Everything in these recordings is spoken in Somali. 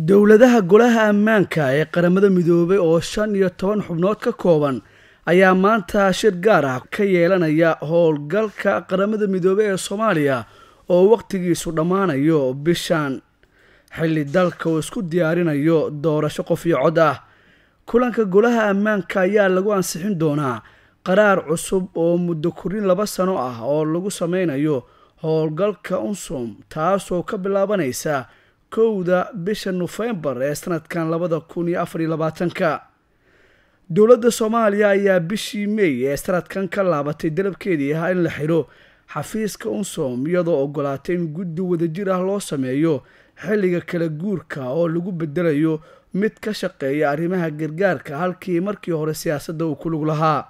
dowladaha golaha ammaanka ee qaramada midoobay oo shan iyo toban xubnood ka kooban ayaa maanta shir gaar ah ka yeelanaya howlgalka qaramada midoobay ee soomaaliya oo wakhtigiisu dhammaanayo bishan xilli dalka uu isku diyaarinayo doorasho qof iyo cod ah kulanka golaha ammaanka ayaa lagu ansixin doonaa qaraar cusub oo muddo kurin laba sano ah oo lagu samaynayo howlgalka unsum taasoo ka bilaabanaysa kowda bisha nofembar ee sanadkan labada kun iyo afariyo labaatanka dowladda soomaaliya ayaa bishii mey ee sanadkan ka laabatay dalabkeedii ahaa in la xidho xafiiska unsom iyadoo ogolaatay in guddi wadajir ah loo sameeyo xilliga kala guurka oo lagu bedelayo mid ka shaqeeya arrimaha gargaarka halkii markii hore siyaasadda uu ku lug lahaa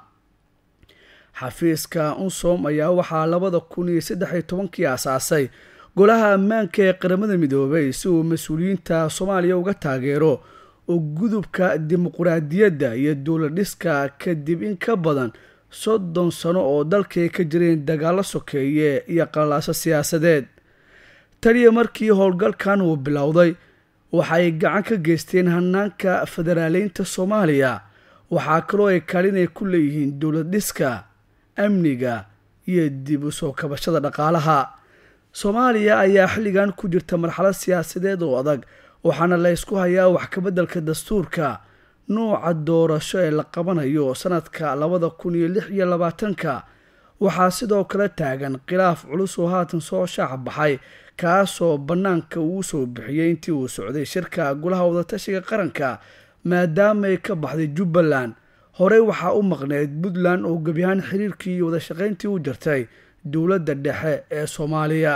xafiiska unsom ayaa waxaa labada kun iyo saddex iyo tobankii aasaasay golaha ammaanka ee qaramada midoobay si uu mas-uuliyiinta soomaaliya uga taageero oo gudubka dimuquraadiyadda iyo duuladhiska kadib in ka badan soddon sano oo dalkay ka jireen dagaallo sokeeye iyo qallaaso siyaasadeed taniyo markii howlgalkan uu bilowday waxaay gacan ka geysteen hanaanka federaaleynta soomaaliya waxaa kaloo ay kaalin ku leeyihiin dowlad dhiska amniga iyo dib u soo kabashada dhaqaalaha soomaaliya ayaa xilligan ku jirta marxalad siyaasadeed oo adag waxaana laysku hayaa wax kabeddelka dastuurka nuuca doorasho ee la qabanayo sanadka labada kun iyo lix iyo labaatanka waxaa sidoo kale taagan khilaaf culus oo haatan soo shaac baxay kaasoo bannaanka uu soo bixiyey intii uu socday shirka golaha wadatashiga qaranka maadaamaay ka baxday jubbaland horey waxaa u maqneyd puntland oo gebi ahaan xiriirkii iyo wadashaqayntii u jirtay dowladda dhexe ee soomaaliya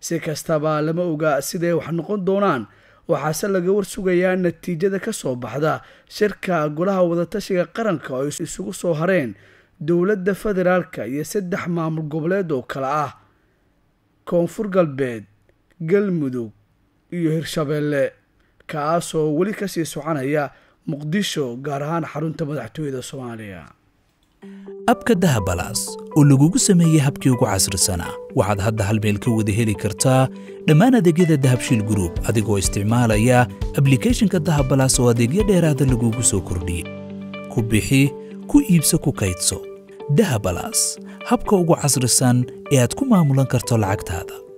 si kastaba lama oga siday wax noqon doonaan waxaase laga warsugayaa natiijada ka soo baxda shirka golaha wadatashiga qaranka oo isugu soo hareen dowladda federaalka iyo saddex maamul goboleed oo kale ah koonfur galbeed galmudug iyo hirshabeelle kaasoo weli kasii soconaya muqdisho gaar ahaan xarunta madaxtooyada soomaaliya habka dahabalaas oo lagugu sameeyey habkii ugu casrisana waxaad hadda hal meel ka wada heli kartaa dhammaan adeegyada dahabshiil gruub adigoo isticmaalaya ablikeeshinka dahabalaas oo adeegyo dheeraada lagugu soo kordhiyey ku bixi ku iibso ku kaydso dahabalaas habka ugu casrisan ee aad ku maamulan karto lacagtaada